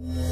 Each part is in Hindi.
you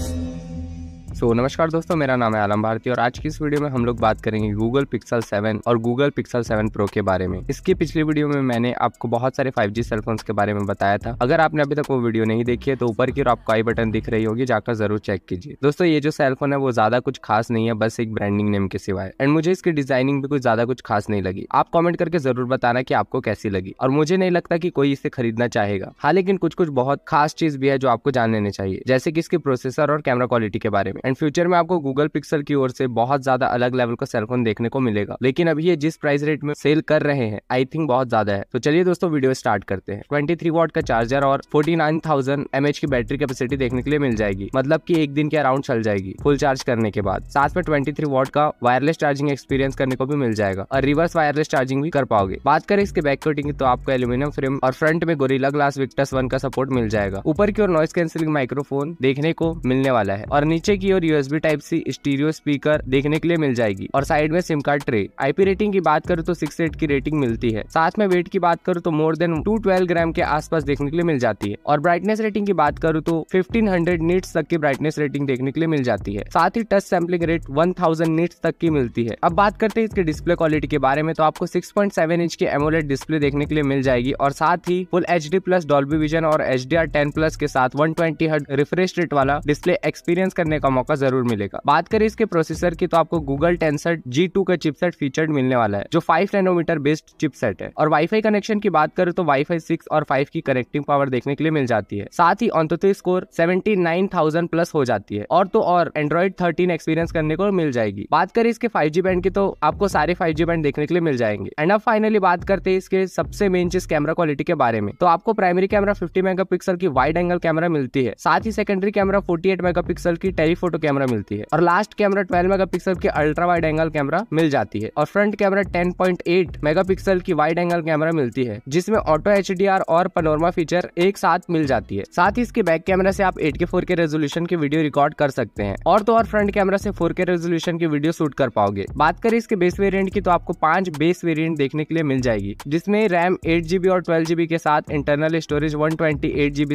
सो so, नमस्कार दोस्तों मेरा नाम है आलम भारती और आज की इस वीडियो में हम लोग बात करेंगे गूगल पिक्सल 7 और गूगल पिक्सल 7 प्रो के बारे में इसकी पिछली वीडियो में मैंने आपको बहुत सारे 5G जी सेलफोन्स के बारे में बताया था अगर आपने अभी तक वो वीडियो नहीं देखी है तो ऊपर की और आपको आई बटन दिख रही होगी जाकर जरूर चेक कीजिए दोस्तों ये जो सेलफोन है वो ज्यादा कुछ खास नहीं है बस एक ब्रांडिंग नेम के सिवाय एंड मुझे इसकी डिजाइनिंग भी कुछ ज्यादा कुछ खास नहीं लगी आप कॉमेंट करके जरूर बताना की आपको कैसी लगी और मुझे नहीं लगता की कोई इसे खरीदना चाहेगा हाँ लेकिन कुछ कुछ बहुत खास चीज भी है जो आपको जान लेनी चाहिए जैसे की इसके प्रोसेसर और कैमरा क्वालिटी के बारे में एंड फ्यूचर में आपको गूगल पिक्सल की ओर से बहुत ज्यादा अलग लेवल का सेलफोन देखने को मिलेगा लेकिन अभी ये जिस प्राइस रेट में सेल कर रहे हैं आई थिंक बहुत ज्यादा है तो चलिए दोस्तों वीडियो स्टार्ट करते हैं ट्वेंटी थ्री वॉट का चार्जर और forty nine thousand M H की बैटरी कैपेसिटी देखने के लिए मिल जाएगी मतलब की एक दिन के अराउंड चल जाएगी फुल चार्ज करने के बाद साथ में ट्वेंटी थ्री वॉट का वायरलेस चार्जिंग एक्सपीरियंस करने को भी मिल जाएगा और रिवर्स वायरलेस चार्जिंग भी कर पाओगे बात करें इसके बैक कोटिंग तो आपको एल्यूमिनियम फ्रेम और फ्रंट में गोरिल्ला ग्लास विक्टस वन का सपोर्ट मिल जाएगा ऊपर की ओर नॉइस कैंसिलिंग माइक्रोफोन देखने को मिलने वाला है और नीचे की और USB type C stereo speaker देखने के लिए मिल जाएगी और साइड में SIM card tray IP rating की बात करूँ तो सिक्स एट की रेटिंग मिलती है साथ में वेट की बात करूँ तो more than two twelve gram के आसपास देखने के लिए मिल जाती है और ब्राइटनेस रेटिंग की बात करूँ तो फिफ्टीन हंड्रेड नीट्स तक की ब्राइटनेस रेटिंग देखने के लिए मिल जाती है साथ ही touch sampling rate one thousand nits तक की मिलती है अब बात करते हैं इसके डिस्प्ले क्वालिटी के बारे में तो आपको सिक्स पॉइंट सेवन इंच की एमोलेट डिस्प्ले देखने के लिए मिल जाएगी और साथ ही full H D plus Dolby vision और H D R ten plus के साथ one twenty hertz refresh rate वाला डिस्प्ले एक्सपीरियंस करने का मौका मौका जरूर मिलेगा बात करें इसके प्रोसेसर की तो आपको गूगल टेंसर जी टू का चिपसेट फीचर्ड मिलने वाला है जो फाइव नैनोमीटर बेस्ड चिपसेट है और वाईफाई कनेक्शन की बात करें तो वाईफाई सिक्स और फाइव की कनेक्टिंग पावर देखने के लिए मिल जाती है साथ ही अंत स्कोर सेवेंटी प्लस हो जाती है और तो और एंड्रॉइड थर्टीन एक्सपीरियंस करने को मिल जाएगी बात करें इसके फाइव जी बैंड की तो आपको सारे फाइव जी बैंड देखने के लिए मिल जाएंगे एंड अब फाइनली बात करते हैं इसके सबसे मेन चीज कैमरा क्वालिटी के बारे में तो आपको प्राइमरी कैमरा फिफ्टी मेगापिक्सल की वाइड एंगल कैमरा मिलती है साथ ही secondary camera forty eight megapixel की टेलीफोन फोटो कैमरा मिलती है और लास्ट कैमरा ट्वेल्व मेगापिक्सल की अल्ट्रा वाइड एंगल कैमरा मिल जाती है और फ्रंट कैमरा टेन पॉइंट की वाइड एंगल कैमरा मिलती है जिसमें ऑटो एच और पनोरमा फीचर एक साथ मिल जाती है साथ ही इसके बैक कैमरा से आप एट के रेजोल्यूशन की वीडियो रिकॉर्ड कर सकते हैं और तो और फ्रंट कैमरा से फोर के रेजोल्यूशन की वीडियो शूट कर पाओगे बात करें इसके बेस वेरियंट की तो आपको पांच बेस वेरियंट देखने के लिए मिल जाएगी जिसमें रैम एट जीबी और ट्वेल्व जीबी के साथ इंटरनल स्टोरेज वन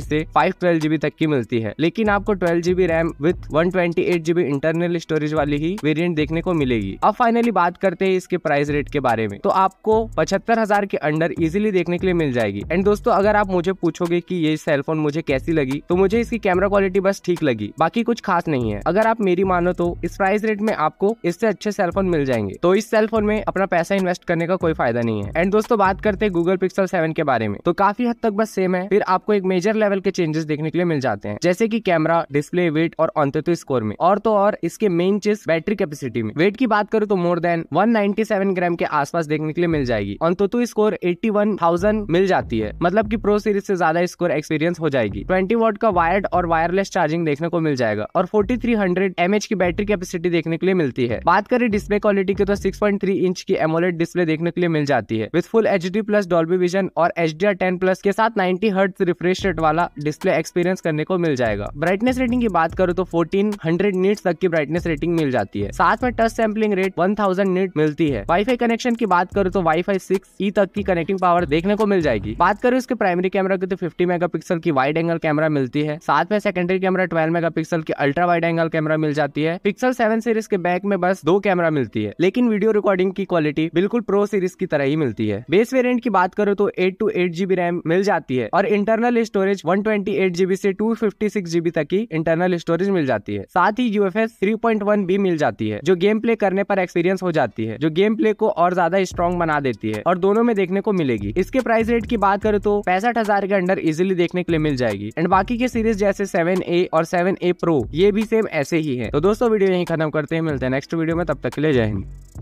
से फाइव तक की मिलती है लेकिन आपको twelve GB RAM with one twenty internal storage वाली ही वेरियंट देखने को मिलेगी अब फाइनली बात करते हैं इसके प्राइस रेट के बारे में तो आपको पचहत्तर हजार के अंडर इजिली देखने के लिए मिल जाएगी एंड दोस्तों अगर आप मुझे पूछोगे की ये सेलफोन मुझे कैसी लगी तो मुझे इसकी कैमरा क्वालिटी बस ठीक लगी बाकी कुछ खास नहीं है अगर आप मेरी मानो तो इस प्राइस रेट में आपको इससे अच्छे सेलफोन मिल जाएंगे तो इस सेलफोन में अपना पैसा इन्वेस्ट करने का कोई फायदा नहीं है एंड दोस्तों बात करते हैं गूगल पिक्सल सेवन के बारे में तो काफी हद तक बस सेम है फिर आपको एक मेजर लेवल के चेंजेस देखने के लिए मिल जाते हैं जैसे की कैमरा डिस्प्ले वेट और ऑन स्कोर में और तो और इसके मेन चीज बैटरी कैपेसिटी में वेट की बात करू तो मोर देन वन ग्राम के आसपास देखने के लिए मिल जाएगी और तो, स्कोर एट्टी मिल जाती है मतलब की प्रो सीरीज से ज्यादा स्कोर एक्सपीरियंस हो जाएगी ट्वेंटी वोट का वायर्ड और वायरलेस चार्जिंग देखने को मिल जाएगा और फोर्टी थ्री हंड्रेड की बैटरी कैपेसिटी देखने के लिए मिलती है बात करें डिस्प्ले क्वालिटी की तो 6.3 इंच की एमोलेट डिस्प्ले देखने के लिए मिल जाती है with full H D plus Dolby vision और H D R ten plus के साथ नाइन्टी हर्ट रिफ्रेश रेट वाला डिस्प्ले एक्सपीरियंस करने को मिल जाएगा ब्राइटनेस रेटिंग की बात करूँ तो फोर्टीन हंड्रेड नीट तक की ब्राइटनेस रेटिंग मिल जाती है साथ में touch sampling rate one thousand nit मिलती है वाईफाई कनेक्शन की बात करूँ तो वाईफाई सिक्स ई तक की कनेक्टिंग पावर देखने को मिल जाएगी बात करूँ इसके प्राइमरी कैमरा की तो फिफ्टी मेगा की वाइड एंगल कैमरा मिलती है साथ में सेकेंडरी कैमरा ट्वेल्व पिक्सल की अल्ट्रा वाइड एंगल कैमरा मिल जाती है पिक्सल सेवन सीरीज के बैक में बस दो कैमरा मिलती है लेकिन वीडियो रिकॉर्डिंग की क्वालिटी बिल्कुल प्रो सीरीज की तरह ही मिलती है बेस वेरियंट की बात करो तो eight to eight GB RAM मिल जाती है और internal storage one twenty eight GB से टू फिफ्टी सिक्स जीबी तक की इंटरनल स्टोरेज मिल जाती है साथ ही U F S three point one भी मिल जाती है जो गेम प्ले करने पर एक्सपीरियंस हो जाती है जो गेम प्ले को और ज्यादा स्ट्रॉन्ग बना देती है और दोनों में देखने को मिलेगी इसके प्राइस रेट की बात करें तो पैंसठ हजार के अंडर इजिली देखने के लिए मिल जाएगी एंड बाकी के सीरीज जैसे सेवन ए और सेवन ए प्रो ये भी सेम ऐसे ही है तो दोस्तों वीडियो यही खत्म करते हैं मिलते हैं नेक्स्ट वीडियो में तब तक के लिए जय हिंद